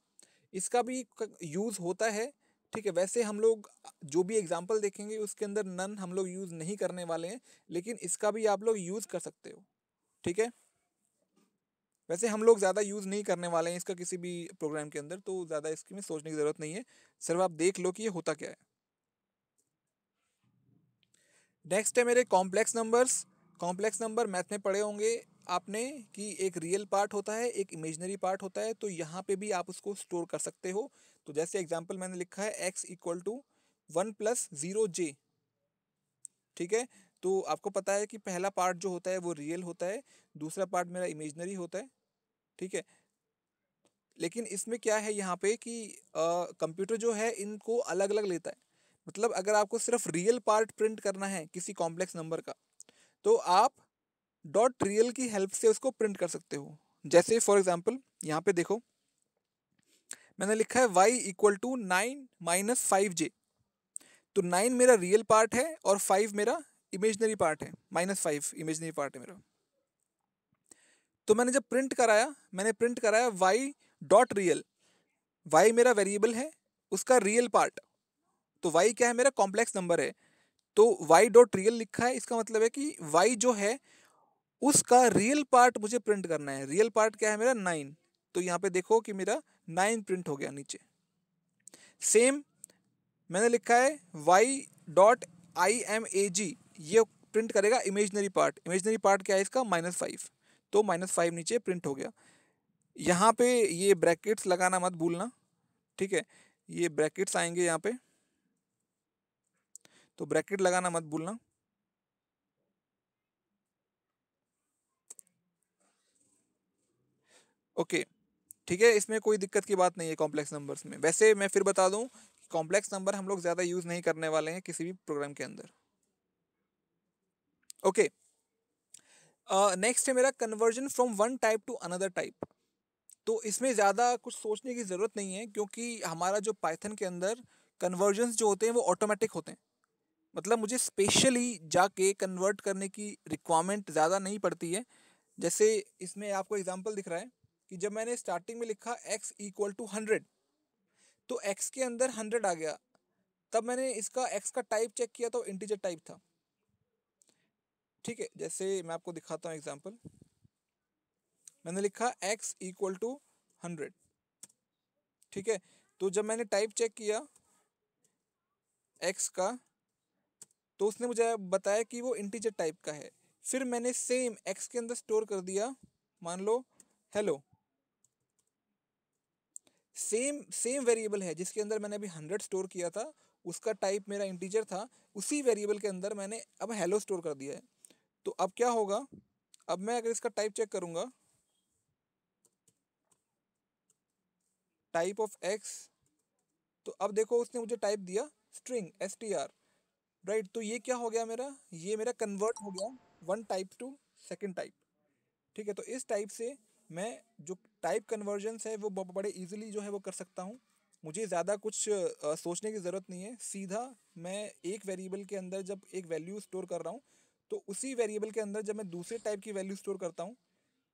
S1: इसका भी यूज़ होता है ठीक है वैसे हम लोग जो भी एग्जाम्पल देखेंगे उसके अंदर नन हम लोग यूज़ नहीं करने वाले हैं लेकिन इसका भी आप लोग यूज़ कर सकते हो ठीक है वैसे हम लोग ज़्यादा यूज़ नहीं करने वाले हैं इसका किसी भी प्रोग्राम के अंदर तो ज़्यादा इसकी में सोचने की ज़रूरत नहीं है सिर्फ आप देख लो कि ये होता क्या है नेक्स्ट है मेरे complex numbers complex number math में पढ़े होंगे आपने कि एक रियल पार्ट होता है एक इमेजनरी पार्ट होता है तो यहाँ पे भी आप उसको स्टोर कर सकते हो तो जैसे एग्जांपल मैंने लिखा है X equal to one plus zero J ठीक है तो आपको पता है कि पहला पार्ट जो होता है वो रियल होता है दूसरा पार्ट मेरा इमेजनरी होता है ठीक है लेकिन इसमें क्या है यहाँ पे कि कंप्यूटर जो है इनको अलग अलग लेता है मतलब अगर आपको सिर्फ रियल पार्ट प्रिंट करना है किसी कॉम्प्लेक्स नंबर का तो आप डॉट रियल की हेल्प से उसको प्रिंट कर सकते हो जैसे फॉर एग्जाम्पल यहाँ पे देखो मैंने लिखा है Y equal to nine minus five J तो नाइन मेरा रियल पार्ट है और फाइव मेरा इमेजनरी पार्ट है माइनस फाइव इमेजनरी पार्ट है मेरा तो मैंने जब प्रिंट कराया मैंने प्रिंट कराया वाई डॉट रियल वाई मेरा वेरिएबल है उसका रियल पार्ट तो वाई क्या है मेरा कॉम्प्लेक्स नंबर है तो वाई डॉट रियल लिखा है इसका मतलब है कि वाई जो है उसका रियल पार्ट मुझे प्रिंट करना है रियल पार्ट क्या है मेरा नाइन तो यहाँ पे देखो कि मेरा नाइन प्रिंट हो गया नीचे सेम मैंने लिखा है Y dot I M A G ये प्रिंट करेगा इमेजनरी पार्ट इमेजनरी पार्ट क्या है इसका माइनस फाइव तो माइनस फाइव नीचे प्रिंट हो गया यहाँ पे ये ब्रैकेट्स लगाना मत भूलना ठीक है ये ब्रैकेट्स आएंगे यहाँ पे तो ब्रैकेट लगाना मत भूलना ओके ठीक है इसमें कोई दिक्कत की बात नहीं है कॉम्प्लेक्स नंबर्स में वैसे मैं फिर बता दूं कॉम्प्लेक्स नंबर हम लोग ज़्यादा यूज़ नहीं करने वाले हैं किसी भी प्रोग्राम के अंदर ओके okay. नेक्स्ट है मेरा conversion from one type to another type तो इसमें ज़्यादा कुछ सोचने की ज़रूरत नहीं है क्योंकि हमारा जो पाइथन के अंदर कन्वर्जन्स जो होते हैं वो ऑटोमेटिक होते हैं मतलब मुझे स्पेशली जाके कन्वर्ट करने की रिक्वायरमेंट ज़्यादा नहीं पड़ती है जैसे इसमें आपको एग्जाम्पल दिख रहा है कि जब मैंने स्टार्टिंग में लिखा एक्स इक्वल टू हंड्रेड तो एक्स के अंदर हंड्रेड आ गया तब मैंने इसका एक्स का टाइप चेक किया तो इंटीजर टाइप था ठीक है जैसे मैं आपको दिखाता हूँ एग्जाम्पल मैंने लिखा एक्स इक्वल टू हंड्रेड ठीक है तो जब मैंने टाइप चेक किया x का तो उसने मुझे बताया कि वो इंटीजर टाइप का है फिर मैंने सेम x के अंदर स्टोर कर दिया मान लो हेलो सेम सेम वेरिएबल है जिसके अंदर मैंने अभी हंड्रेड स्टोर किया था उसका टाइप मेरा इंटीजर था उसी वेरिएबल के अंदर मैंने अब हेलो स्टोर कर दिया है तो अब क्या होगा अब मैं अगर इसका टाइप चेक करूंगा टाइप ऑफ एक्स तो अब देखो उसने मुझे टाइप दिया string S T R right तो ये क्या हो गया मेरा ये मेरा कन्वर्ट हो गया one type to second type ठीक है तो इस टाइप से मैं जो टाइप कन्वर्जनस है वो बड़े इजीली जो है वो कर सकता हूँ मुझे ज़्यादा कुछ आ, सोचने की ज़रूरत नहीं है सीधा मैं एक वेरिएबल के अंदर जब एक वैल्यू स्टोर कर रहा हूँ तो उसी वेरिएबल के अंदर जब मैं दूसरे टाइप की वैल्यू स्टोर करता हूँ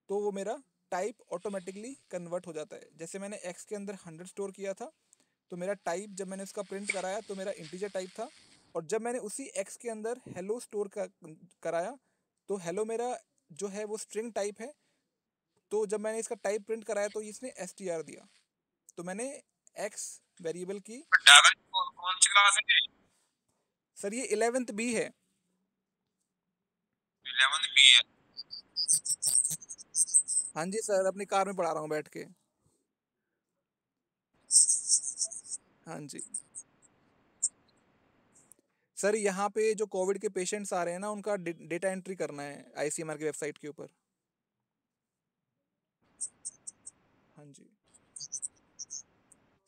S1: तो वो मेरा टाइप ऑटोमेटिकली कन्वर्ट हो जाता है जैसे मैंने एक्स के अंदर हंड्रेड स्टोर किया था तो मेरा टाइप जब मैंने उसका प्रिंट कराया तो मेरा इंटीजर टाइप था और जब मैंने उसी एक्स के अंदर हेलो स्टोर कराया तो हेलो मेरा जो है वो स्ट्रिंग टाइप है तो जब मैंने इसका टाइप प्रिंट कराया तो इसने एस टी आर दिया तो मैंने एक्स वेरिएबल की सर ये इलेवेंथ बी है बी है हाँ जी सर अपनी कार में पढ़ा रहा हूँ बैठ के हाँ जी सर यहाँ पे जो कोविड के पेशेंट्स आ रहे हैं ना उनका डेटा एंट्री करना है आईसीएमआर की वेबसाइट के ऊपर हाँ जी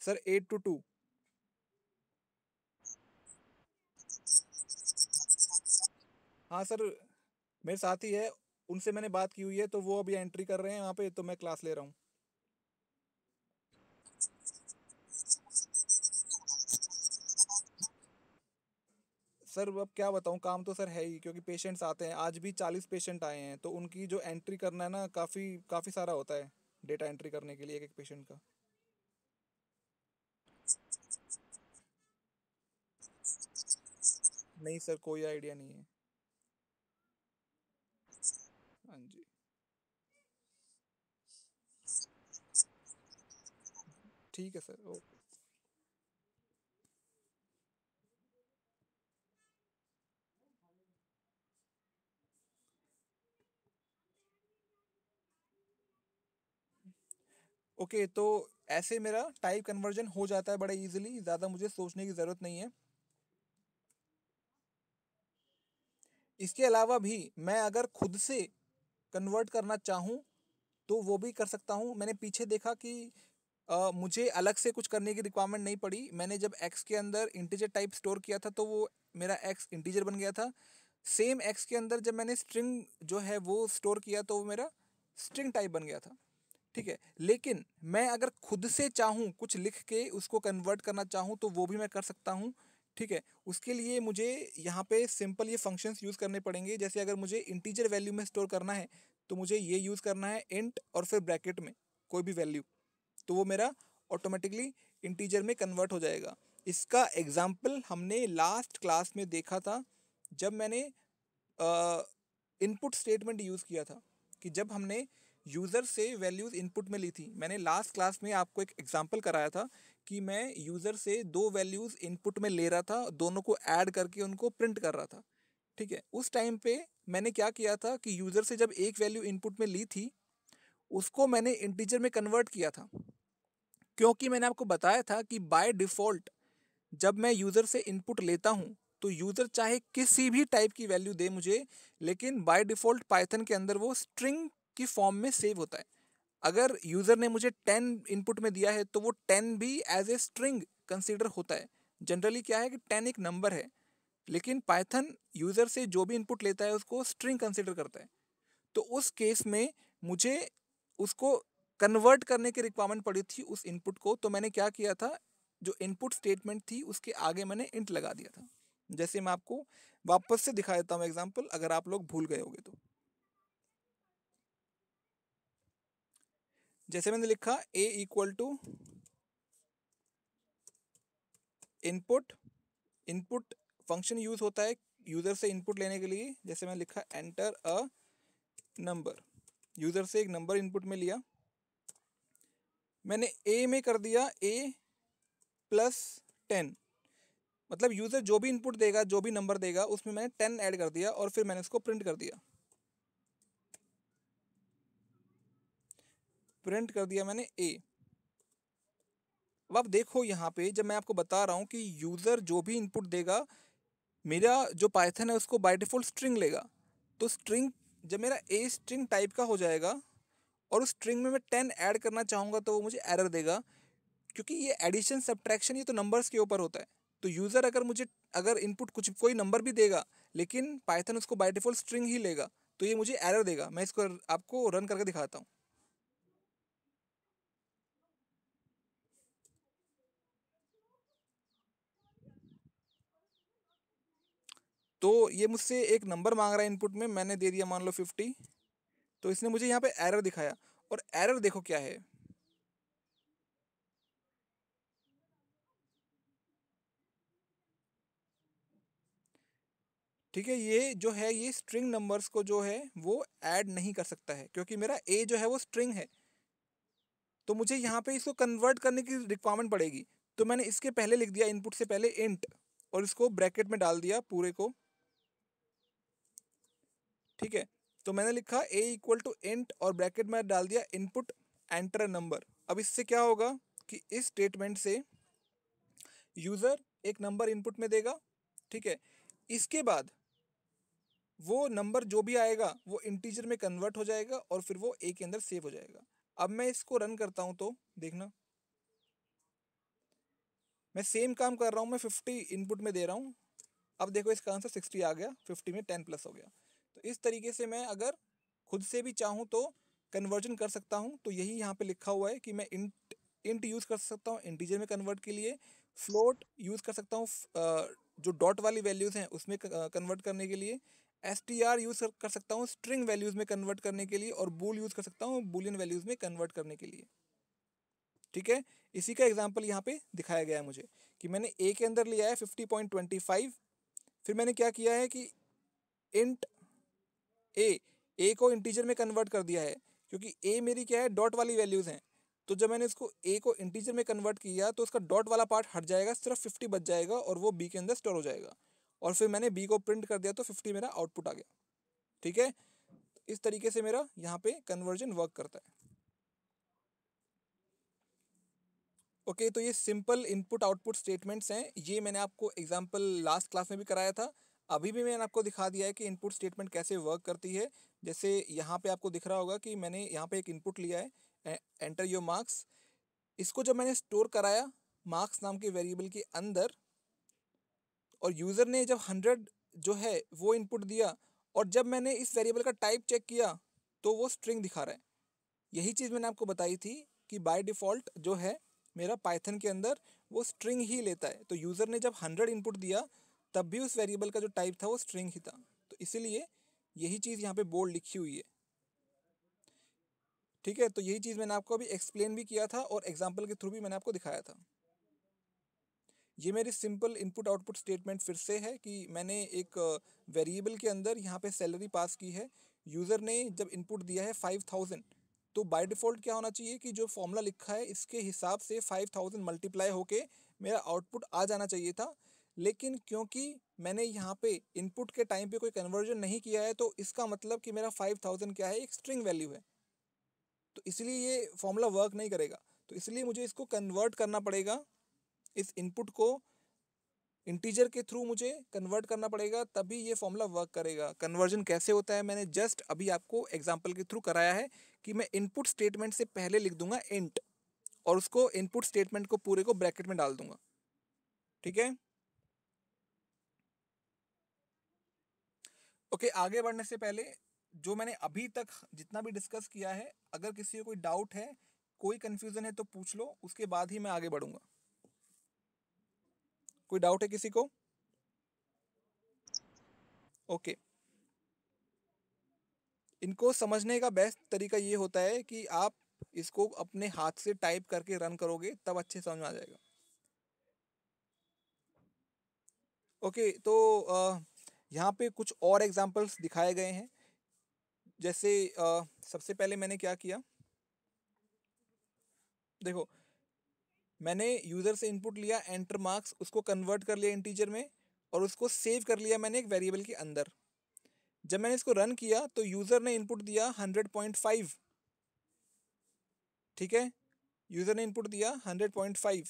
S1: सर एट टू टू हाँ सर मेरे साथ ही है उनसे मैंने बात की हुई है तो वो अभी एंट्री कर रहे हैं वहाँ पे तो मैं क्लास ले रहा हूँ सर अब क्या बताऊँ काम तो सर है ही क्योंकि पेशेंट्स आते हैं आज भी चालीस पेशेंट आए हैं तो उनकी जो एंट्री करना है ना काफ़ी काफ़ी सारा होता है डेटा एंट्री करने के लिए एक एक पेशेंट का नहीं सर कोई आइडिया नहीं है हाँ जी ठीक है सर ओके ओके तो ऐसे मेरा टाइप कन्वर्जन हो जाता है बड़ा इजीली ज़्यादा मुझे सोचने की ज़रूरत नहीं है इसके अलावा भी मैं अगर खुद से कन्वर्ट करना चाहूँ तो वो भी कर सकता हूँ मैंने पीछे देखा कि आ, मुझे अलग से कुछ करने की रिक्वायरमेंट नहीं पड़ी मैंने जब एक्स के अंदर इंटीजर टाइप स्टोर किया था तो वो मेरा एक्स इंटीजर बन गया था सेम एक्स के अंदर जब मैंने स्ट्रिंग जो है वो स्टोर किया तो वो मेरा स्ट्रिंग टाइप बन गया था ठीक है लेकिन मैं अगर खुद से चाहूँ कुछ लिख के उसको कन्वर्ट करना चाहूँ तो वो भी मैं कर सकता हूँ ठीक है उसके लिए मुझे यहाँ पे सिंपल ये फंक्शंस यूज़ करने पड़ेंगे जैसे अगर मुझे इंटीजर वैल्यू में स्टोर करना है तो मुझे ये यूज़ करना है इंट और फिर ब्रैकेट में कोई भी वैल्यू तो वो मेरा ऑटोमेटिकली इंटीजर में कन्वर्ट हो जाएगा इसका एग्ज़ाम्पल हमने लास्ट क्लास में देखा था जब मैंने इनपुट स्टेटमेंट यूज़ किया था कि जब हमने यूज़र से वैल्यूज़ इनपुट में ली थी मैंने लास्ट क्लास में आपको एक एग्जाम्पल कराया था कि मैं यूज़र से दो वैल्यूज़ इनपुट में ले रहा था दोनों को ऐड करके उनको प्रिंट कर रहा था ठीक है उस टाइम पे मैंने क्या किया था कि यूज़र से जब एक वैल्यू इनपुट में ली थी उसको मैंने इंटीजर में कन्वर्ट किया था क्योंकि मैंने आपको बताया था कि बाय डिफ़ॉल्ट जब मैं यूज़र से इनपुट लेता हूँ तो यूज़र चाहे किसी भी टाइप की वैल्यू दे मुझे लेकिन बाय डिफ़ॉल्ट पाइथन के अंदर वो स्ट्रिंग की फॉर्म में सेव होता है अगर यूज़र ने मुझे टेन इनपुट में दिया है तो वो टेन भी एज ए स्ट्रिंग कंसिडर होता है जनरली क्या है कि टेन एक नंबर है लेकिन पाइथन यूज़र से जो भी इनपुट लेता है उसको स्ट्रिंग कंसिडर करता है तो उस केस में मुझे उसको कन्वर्ट करने की रिक्वायरमेंट पड़ी थी उस इनपुट को तो मैंने क्या किया था जो इनपुट स्टेटमेंट थी उसके आगे मैंने इंट लगा दिया था जैसे मैं आपको वापस से दिखा देता हूँ एग्जाम्पल अगर आप लोग भूल गए होगे तो जैसे मैंने लिखा A equal to input input function use होता है यूज़र से इनपुट लेने के लिए जैसे मैंने लिखा एंटर अ नंबर यूज़र से एक नंबर इनपुट में लिया मैंने ए में कर दिया ए प्लस टेन मतलब यूज़र जो भी इनपुट देगा जो भी नंबर देगा उसमें मैंने टेन ऐड कर दिया और फिर मैंने इसको प्रिंट कर दिया प्रिंट कर दिया मैंने ए अब आप देखो यहाँ पे जब मैं आपको बता रहा हूँ कि यूज़र जो भी इनपुट देगा मेरा जो पाइथन है उसको बाय डिफ़ॉल्ट स्ट्रिंग लेगा तो स्ट्रिंग जब मेरा ए स्ट्रिंग टाइप का हो जाएगा और उस स्ट्रिंग में मैं टेन ऐड करना चाहूँगा तो वो मुझे एरर देगा क्योंकि ये एडिशन सब्ट्रैक्शन ये तो नंबर्स के ऊपर होता है तो यूज़र अगर मुझे अगर इनपुट कुछ कोई नंबर भी देगा लेकिन पाइथन उसको बाय डिफ़ॉल्ट स्ट्रिंग ही लेगा तो ये मुझे एरर देगा मैं इसको आपको रन करके दिखाता हूँ तो ये मुझसे एक नंबर मांग रहा है इनपुट में मैंने दे दिया मान लो फिफ्टी तो इसने मुझे यहाँ पे एरर दिखाया और एरर देखो क्या है ठीक है ये जो है ये स्ट्रिंग नंबर्स को जो है वो ऐड नहीं कर सकता है क्योंकि मेरा ए जो है वो स्ट्रिंग है तो मुझे यहाँ पे इसको कन्वर्ट करने की रिक्वायरमेंट पड़ेगी तो मैंने इसके पहले लिख दिया इनपुट से पहले इंट और इसको ब्रैकेट में डाल दिया पूरे को तो मैंने लिखा ए इक्वल टू इंट और ब्रैकेट में डाल दिया इनपुट एंटर नंबर अब इससे क्या होगा कि इस स्टेटमेंट से यूज़र एक नंबर इनपुट में देगा ठीक है इसके बाद वो नंबर जो भी आएगा वो इंटीजर में कन्वर्ट हो जाएगा और फिर वो ए के अंदर सेव हो जाएगा अब मैं इसको रन करता हूँ तो देखना मैं सेम काम कर रहा हूँ मैं फिफ्टी इनपुट में दे रहा हूँ अब देखो इसका आंसर सिक्सटी आ गया फिफ्टी में टेन प्लस हो गया तो इस तरीके से मैं अगर खुद से भी चाहूँ तो कन्वर्जन कर सकता हूँ तो यही यहाँ पे लिखा हुआ है कि मैं इंट इंट यूज़ कर सकता हूँ इंटीजर में कन्वर्ट के लिए फ्लोट यूज़ कर सकता हूँ जो डॉट वाली वैल्यूज़ हैं उसमें कन्वर्ट करने के लिए एस टी आर यूज़ कर सकता हूँ स्ट्रिंग वैल्यूज़ में कन्वर्ट करने के लिए और बूल यूज़ कर सकता हूँ बुलियन वैल्यूज़ में कन्वर्ट करने के लिए ठीक है इसी का एग्जाम्पल यहाँ पे दिखाया गया है मुझे कि मैंने ए के अंदर लिया है फिफ्टी पॉइंट ट्वेंटी फाइव फिर मैंने क्या किया है कि इंट ए ए को इंटीजर में कन्वर्ट कर दिया है क्योंकि ए मेरी क्या है डॉट वाली वैल्यूज़ हैं तो जब मैंने इसको ए को इंटीजर में कन्वर्ट किया तो उसका डॉट वाला पार्ट हट जाएगा सिर्फ फिफ्टी बच जाएगा और वो बी के अंदर स्टोर हो जाएगा और फिर मैंने बी को प्रिंट कर दिया तो फिफ्टी मेरा आउटपुट आ गया ठीक है इस तरीके से मेरा यहाँ पे कन्वर्जन वर्क करता है ओके okay, तो ये सिंपल इनपुट आउटपुट स्टेटमेंट्स हैं ये मैंने आपको एग्जांपल लास्ट क्लास में भी कराया था अभी भी मैंने आपको दिखा दिया है कि इनपुट स्टेटमेंट कैसे वर्क करती है जैसे यहाँ पे आपको दिख रहा होगा कि मैंने यहाँ पे एक इनपुट लिया है एंटर योर मार्क्स इसको जब मैंने स्टोर कराया मार्क्स नाम के वेरिएबल के अंदर और यूज़र ने जब हंड्रेड जो है वो इनपुट दिया और जब मैंने इस वेरिएबल का टाइप चेक किया तो वो स्ट्रिंग दिखा रहा है यही चीज़ मैंने आपको बताई थी कि बाय डिफ़ॉल्ट जो है मेरा पाइथन के अंदर वो स्ट्रिंग ही लेता है तो यूज़र ने जब हंड्रेड इनपुट दिया तब भी उस वेरिएबल का जो टाइप था वो स्ट्रिंग ही था तो इसीलिए यही चीज़ यहाँ पे बोल्ड लिखी हुई है ठीक है तो यही चीज़ मैंने आपको अभी एक्सप्लेन भी किया था और एग्जाम्पल के थ्रू भी मैंने आपको दिखाया था ये मेरी सिंपल इनपुट आउटपुट स्टेटमेंट फिर से है कि मैंने एक वेरिएबल के अंदर यहाँ पे सैलरी पास की है यूज़र ने जब इनपुट दिया है फाइव थाउजेंड तो बाय डिफ़ॉल्ट क्या होना चाहिए कि जो फॉर्मूला लिखा है इसके हिसाब से फाइव थाउजेंड मल्टीप्लाई होके मेरा आउटपुट आ जाना चाहिए था लेकिन क्योंकि मैंने यहाँ पे इनपुट के टाइम पे कोई कन्वर्जन नहीं किया है तो इसका मतलब कि मेरा फाइव थाउजेंड क्या है एक स्ट्रिंग वैल्यू है तो इसलिए ये फॉर्मूला वर्क नहीं करेगा तो इसलिए मुझे इसको कन्वर्ट करना पड़ेगा इस इनपुट को इंटीजर के थ्रू मुझे कन्वर्ट करना पड़ेगा तभी ये फॉर्मूला वर्क करेगा कन्वर्जन कैसे होता है मैंने जस्ट अभी आपको एग्जाम्पल के थ्रू कराया है कि मैं इनपुट स्टेटमेंट से पहले लिख दूंगा इंट और उसको इनपुट स्टेटमेंट को पूरे को ब्रैकेट में डाल दूंगा ठीक है ओके okay, आगे बढ़ने से पहले जो मैंने अभी तक जितना भी डिस्कस किया है अगर किसी को कोई डाउट है कोई कंफ्यूजन है तो पूछ लो उसके बाद ही मैं आगे बढ़ूंगा कोई डाउट है किसी को ओके okay. इनको समझने का बेस्ट तरीका ये होता है कि आप इसको अपने हाथ से टाइप करके रन करोगे तब अच्छे समझ में आ जाएगा ओके okay, तो आ, यहाँ पे कुछ और एग्जाम्पल्स दिखाए गए हैं जैसे आ, सबसे पहले मैंने क्या किया देखो मैंने यूज़र से इनपुट लिया एंटर मार्क्स उसको कन्वर्ट कर लिया इंटीजर में और उसको सेव कर लिया मैंने एक वेरिएबल के अंदर जब मैंने इसको रन किया तो यूज़र ने इनपुट दिया हंड्रेड पॉइंट फाइव ठीक है यूज़र ने इनपुट दिया हंड्रेड पॉइंट फाइव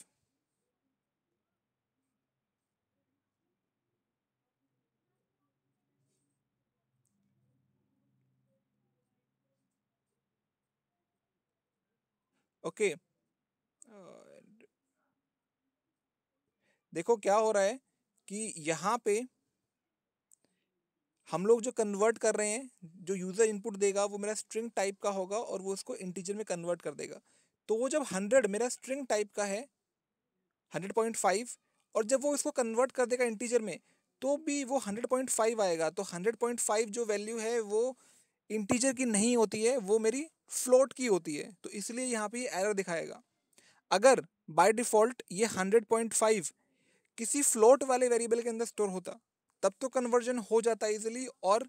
S1: ओके देखो क्या हो रहा है कि यहाँ पे हम लोग जो कन्वर्ट कर रहे हैं जो यूज़र इनपुट देगा वो मेरा स्ट्रिंग टाइप का होगा और वो उसको इंटीजर में कन्वर्ट कर देगा तो वो जब हंड्रेड मेरा स्ट्रिंग टाइप का है हंड्रेड पॉइंट फाइव और जब वो इसको कन्वर्ट कर देगा इंटीजर में तो भी वो हंड्रेड पॉइंट फाइव आएगा तो हंड्रेड पॉइंट फाइव जो वैल्यू है वो इंटीजर की नहीं होती है वो मेरी फ्लोट की होती है तो इसलिए यहाँ पे एरर दिखाएगा अगर बाय डिफ़ॉल्ट ये हंड्रेड पॉइंट फाइव किसी फ्लोट वाले वेरिएबल के अंदर स्टोर होता तब तो कन्वर्जन हो जाता इजिली और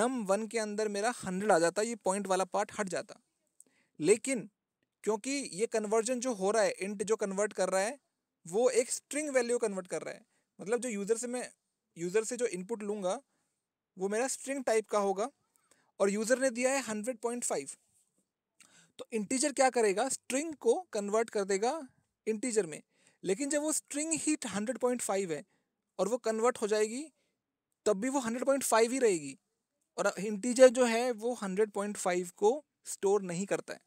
S1: नम वन के अंदर मेरा हंड्रेड आ जाता ये पॉइंट वाला पार्ट हट जाता लेकिन क्योंकि ये कन्वर्जन जो हो रहा है इंट जो कन्वर्ट कर रहा है वो एक स्ट्रिंग वैल्यू कन्वर्ट कर रहा है मतलब जो यूज़र से मैं यूज़र से जो इनपुट लूँगा वो मेरा स्ट्रिंग टाइप का होगा और यूज़र ने दिया है हंड्रेड पॉइंट फाइव तो इंटीजर क्या करेगा स्ट्रिंग को कन्वर्ट कर देगा इंटीजर में लेकिन जब वो स्ट्रिंग ही हंड्रेड पॉइंट फाइव है और वो कन्वर्ट हो जाएगी तब भी वो हंड्रेड पॉइंट फाइव ही रहेगी और इंटीजर जो है वो हंड्रेड पॉइंट फाइव को स्टोर नहीं करता है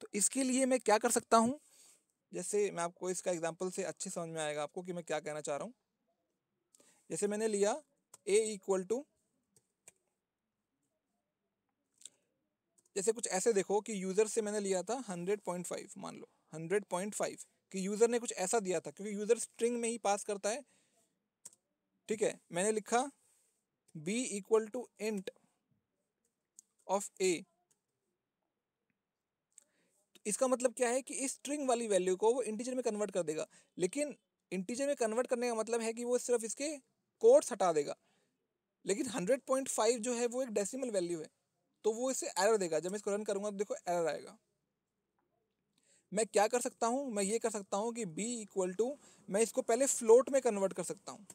S1: तो इसके लिए मैं क्या कर सकता हूँ जैसे मैं आपको इसका एग्जाम्पल से अच्छे समझ में आएगा आपको कि मैं क्या कहना चाह रहा हूँ जैसे मैंने लिया ए इक्वल टू जैसे कुछ ऐसे देखो कि यूज़र से मैंने लिया था हंड्रेड पॉइंट फाइव मान लो हंड्रेड पॉइंट फाइव कि यूज़र ने कुछ ऐसा दिया था क्योंकि यूज़र स्ट्रिंग में ही पास करता है ठीक है मैंने लिखा B equal to int of A इसका मतलब क्या है कि इस स्ट्रिंग वाली वैल्यू को वो इंटीजर में कन्वर्ट कर देगा लेकिन इंटीजर में कन्वर्ट करने का मतलब है कि वो सिर्फ इसके कोड्स हटा देगा लेकिन हंड्रेड पॉइंट फाइव जो है वो एक डेसिमल वैल्यू है तो वो इसे एरर देगा जब मैं इसको रन करूँगा तो देखो एरर आएगा मैं क्या कर सकता हूँ मैं ये कर सकता हूँ कि बी इक्वल टू मैं इसको पहले फ्लोट में कन्वर्ट कर सकता हूँ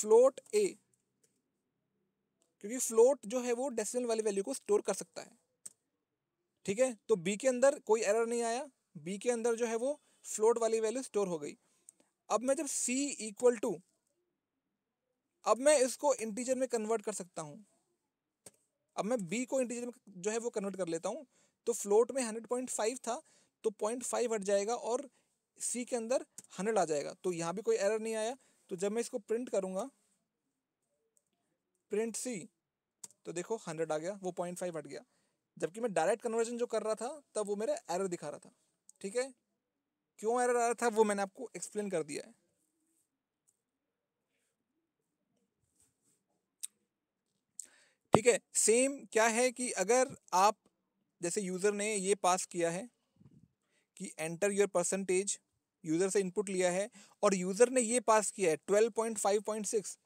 S1: फ्लोट ए क्योंकि फ्लोट जो है वो डेसिमल वाली वैल्यू को स्टोर कर सकता है ठीक है तो बी के अंदर कोई एरर नहीं आया बी के अंदर जो है वो फ्लोट वाली वैल्यू स्टोर हो गई अब मैं जब सी इक्वल टू अब मैं इसको इंटीजर में कन्वर्ट कर सकता हूँ अब मैं बी को इंटीजर में जो है वो कन्वर्ट कर लेता हूँ तो फ्लोट में हंड्रेड पॉइंट फाइव था तो पॉइंट फाइव हट जाएगा और सी के अंदर हंड्रेड आ जाएगा तो यहाँ भी कोई एरर नहीं आया तो जब मैं इसको प्रिंट करूँगा प्रिंट सी तो देखो हंड्रेड आ गया वो पॉइंट फाइव हट गया जबकि मैं डायरेक्ट कन्वर्जन जो कर रहा था तब वो मेरा एरर दिखा रहा था ठीक है क्यों एरर आ रहा था वो मैंने आपको एक्सप्लेन कर दिया है ठीक है सेम क्या है कि अगर आप जैसे यूज़र ने ये पास किया है कि एंटर योर परसेंटेज यूज़र से इनपुट लिया है और यूज़र ने ये पास किया है twelve point five point six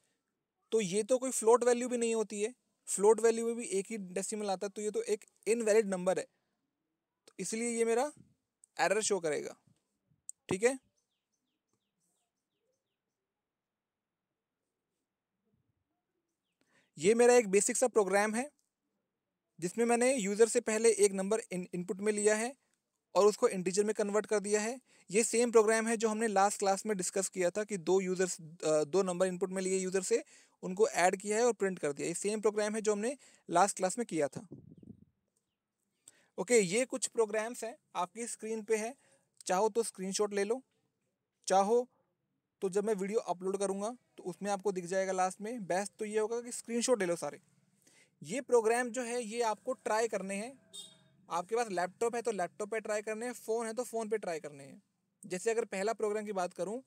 S1: तो ये तो कोई फ्लोट वैल्यू भी नहीं होती है फ्लोट वैल्यू में भी एक ही डेसिमल आता है तो ये तो एक इनवैलिड नंबर है तो इसलिए ये मेरा एरर शो करेगा ठीक है ये मेरा एक बेसिक सा प्रोग्राम है जिसमें मैंने यूज़र से पहले एक नंबर इनपुट में लिया है और उसको इंटीजर में कन्वर्ट कर दिया है ये सेम प्रोग्राम है जो हमने लास्ट क्लास में डिस्कस किया था कि दो यूज़र्स दो नंबर इनपुट में लिए यूज़र से उनको ऐड किया है और प्रिंट कर दिया ये सेम प्रोग्राम है जो हमने लास्ट क्लास में किया था ओके ये कुछ प्रोग्राम्स हैं आपकी स्क्रीन पे है चाहो तो स्क्रीनशॉट ले लो चाहो तो जब मैं वीडियो अपलोड करूँगा तो उसमें आपको दिख जाएगा लास्ट में बेस्ट तो ये होगा कि स्क्रीन ले लो सारे ये प्रोग्राम जो है ये आपको ट्राई करने हैं आपके पास लैपटॉप है तो लैपटॉप पे ट्राई करने हैं फ़ोन है तो फ़ोन पे ट्राई करने हैं जैसे अगर पहला प्रोग्राम की बात करूं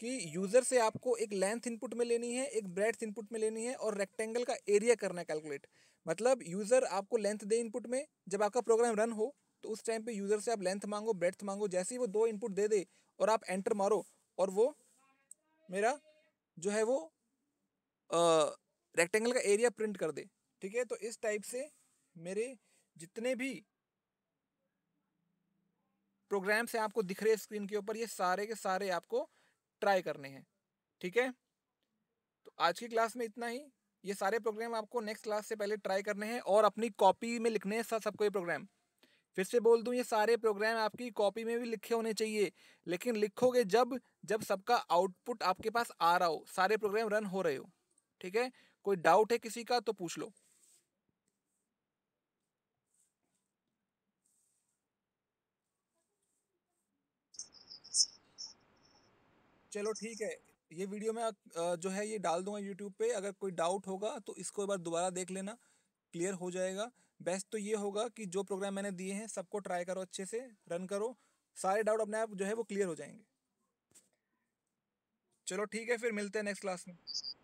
S1: कि यूज़र से आपको एक लेंथ इनपुट में लेनी है एक ब्रेड इनपुट में लेनी है और रेक्टेंगल का एरिया करना है कैलकुलेट मतलब यूज़र आपको लेंथ दे इनपुट में जब आपका प्रोग्राम रन हो तो उस टाइम पे यूज़र से आप लेंथ मांगो ब्रेड्थ मांगो जैसे ही वो दो इनपुट दे दे और आप एंटर मारो और वो मेरा जो है वो रेक्टेंगल का एरिया प्रिंट कर दे ठीक है तो इस टाइप से मेरे जितने भी प्रोग्राम्स हैं आपको दिख रहे स्क्रीन के ऊपर ये सारे के सारे आपको ट्राई करने हैं ठीक है तो आज की क्लास में इतना ही ये सारे प्रोग्राम आपको नेक्स्ट क्लास से पहले ट्राई करने हैं और अपनी कॉपी में लिखने हैं सबको ये प्रोग्राम फिर से बोल दूँ ये सारे प्रोग्राम आपकी कॉपी में भी लिखे होने चाहिए लेकिन लिखोगे जब जब सबका आउटपुट आपके पास आ रहा हो सारे प्रोग्राम रन हो रहे हो ठीक है कोई डाउट है किसी का तो पूछ लो चलो ठीक है ये वीडियो मैं जो है ये डाल दूंगा यूट्यूब पे अगर कोई डाउट होगा तो इसको एक बार दोबारा देख लेना क्लियर हो जाएगा बेस्ट तो ये होगा कि जो प्रोग्राम मैंने दिए हैं सबको ट्राई करो अच्छे से रन करो सारे डाउट अपने आप जो है वो क्लियर हो जाएंगे चलो ठीक है फिर मिलते हैं नेक्स्ट क्लास में